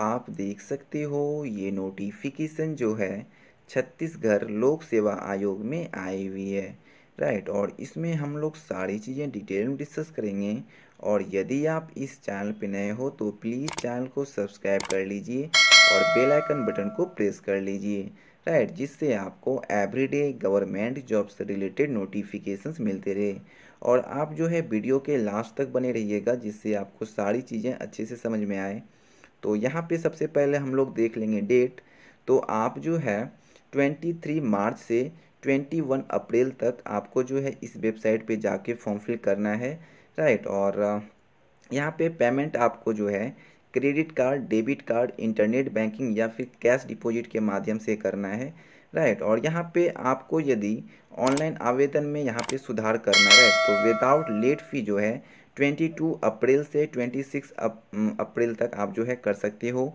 आप देख सकते हो ये नोटिफिकेशन जो है छत्तीसगढ़ लोक सेवा आयोग में आई हुई है राइट और इसमें हम लोग सारी चीज़ें डिटेल में डिस्कस करेंगे और यदि आप इस चैनल पर नए हो तो प्लीज़ चैनल को सब्सक्राइब कर लीजिए और बेल आइकन बटन को प्रेस कर लीजिए राइट जिससे आपको एवरीडे गवर्नमेंट जॉब से रिलेटेड नोटिफिकेशंस मिलते रहे और आप जो है वीडियो के लास्ट तक बने रहिएगा जिससे आपको सारी चीज़ें अच्छे से समझ में आए तो यहाँ पे सबसे पहले हम लोग देख लेंगे डेट तो आप जो है ट्वेंटी थ्री मार्च से ट्वेंटी वन अप्रैल तक आपको जो है इस वेबसाइट पे जाके फॉर्म फिल करना है राइट और यहाँ पे पेमेंट आपको जो है credit card debit card internet banking या फिर कैश डिपॉजिट के माध्यम से करना है राइट और यहाँ पे आपको यदि ऑनलाइन आवेदन में यहाँ पे सुधार करना है तो विदाउट लेट फी जो है 22 अप्रैल से 26 अप्रैल तक आप जो है कर सकते हो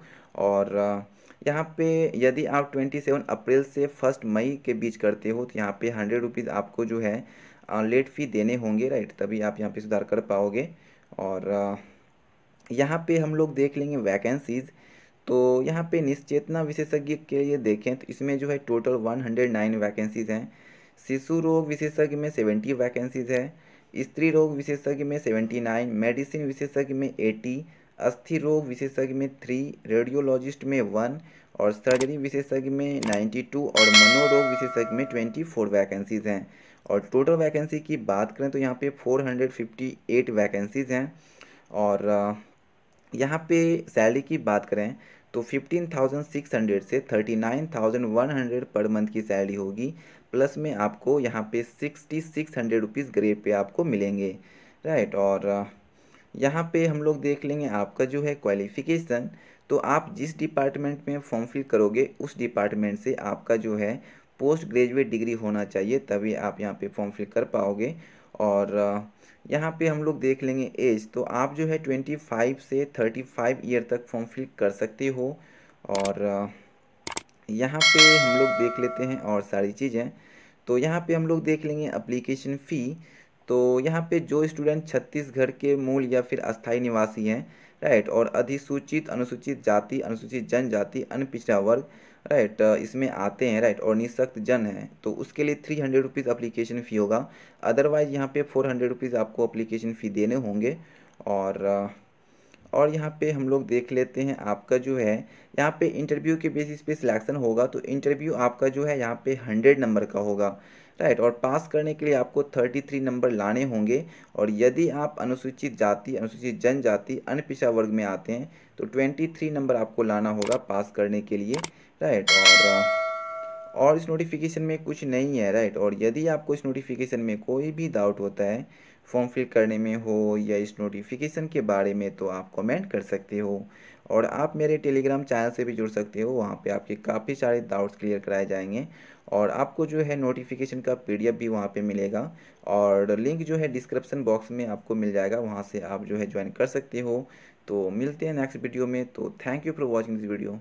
और यहाँ पे यदि आप 27 अप्रैल से फर्स्ट मई के बीच करते हो तो यहाँ पे हंड्रेड रुपीज़ आपको जो है लेट फ़ी देने होंगे राइट तभी आप यहाँ पे सुधार कर पाओगे और यहाँ पे हम लोग देख लेंगे वैकेंसीज़ तो यहाँ पे निश्चेतना विशेषज्ञ के लिए देखें तो इसमें जो है टोटल 109 वैकेंसीज़ हैं शिशु रोग विशेषज्ञ में 70 वैकेंसीज़ है स्त्री रोग विशेषज्ञ में 79 मेडिसिन विशेषज्ञ में 80 अस्थि रोग विशेषज्ञ में थ्री रेडियोलॉजिस्ट में वन और सर्जरी विशेषज्ञ में 92 और मनोरोग विशेषज्ञ में 24 वैकेंसीज़ हैं और टोटल वैकेंसी की बात करें तो यहाँ पर फोर वैकेंसीज़ हैं और यहाँ पे सैलरी की बात करें तो 15,600 से 39,100 पर मंथ की सैलरी होगी प्लस में आपको यहाँ पे 6,600 रुपीज़ ग्रेड पे आपको मिलेंगे राइट और यहाँ पे हम लोग देख लेंगे आपका जो है क्वालिफिकेशन तो आप जिस डिपार्टमेंट में फॉर्म फिल करोगे उस डिपार्टमेंट से आपका जो है पोस्ट ग्रेजुएट डिग्री होना चाहिए तभी आप यहाँ पे फॉर्म फिल कर पाओगे और यहाँ पे हम लोग देख लेंगे एज तो आप जो है ट्वेंटी फाइव से थर्टी फाइव ईयर तक फॉर्म फिल कर सकते हो और यहाँ पे हम लोग देख लेते हैं और सारी चीज़ें तो यहाँ पे हम लोग देख लेंगे अप्लीकेशन फ़ी तो यहाँ पे जो स्टूडेंट छत्तीसगढ़ के मूल या फिर अस्थायी निवासी हैं राइट और अधिसूचित अनुसूचित जाति अनुसूचित जनजाति अन्य पिछड़ा वर्ग राइट इसमें आते हैं राइट और निःशक्त जन है तो उसके लिए three hundred rupees application fee होगा अदरवाइज़ यहाँ पे फोर हंड्रेड रुपीज़ आपको अप्लीकेशन फ़ी देने होंगे और और यहाँ पे हम लोग देख लेते हैं आपका जो है यहाँ पे इंटरव्यू के बेसिस पे सिलेक्शन होगा तो इंटरव्यू आपका जो है यहाँ पे हंड्रेड नंबर का होगा राइट और पास करने के लिए आपको थर्टी थ्री नंबर लाने होंगे और यदि आप अनुसूचित जाति अनुसूचित जनजाति अनपिछड़ा वर्ग में आते हैं तो ट्वेंटी थ्री नंबर आपको लाना होगा पास करने के लिए राइट और और इस नोटिफिकेशन में कुछ नहीं है राइट और यदि आपको इस नोटिफिकेशन में कोई भी डाउट होता है फॉर्म फिल करने में हो या इस नोटिफिकेशन के बारे में तो आप कमेंट कर सकते हो और आप मेरे टेलीग्राम चैनल से भी जुड़ सकते हो वहाँ पे आपके काफ़ी सारे डाउट्स क्लियर कराए जाएंगे और आपको जो है नोटिफिकेशन का पीडीएफ भी वहाँ पे मिलेगा और लिंक जो है डिस्क्रिप्शन बॉक्स में आपको मिल जाएगा वहाँ से आप जो है ज्वाइन कर सकते हो तो मिलते हैं नेक्स्ट वीडियो में तो thank you for watching this video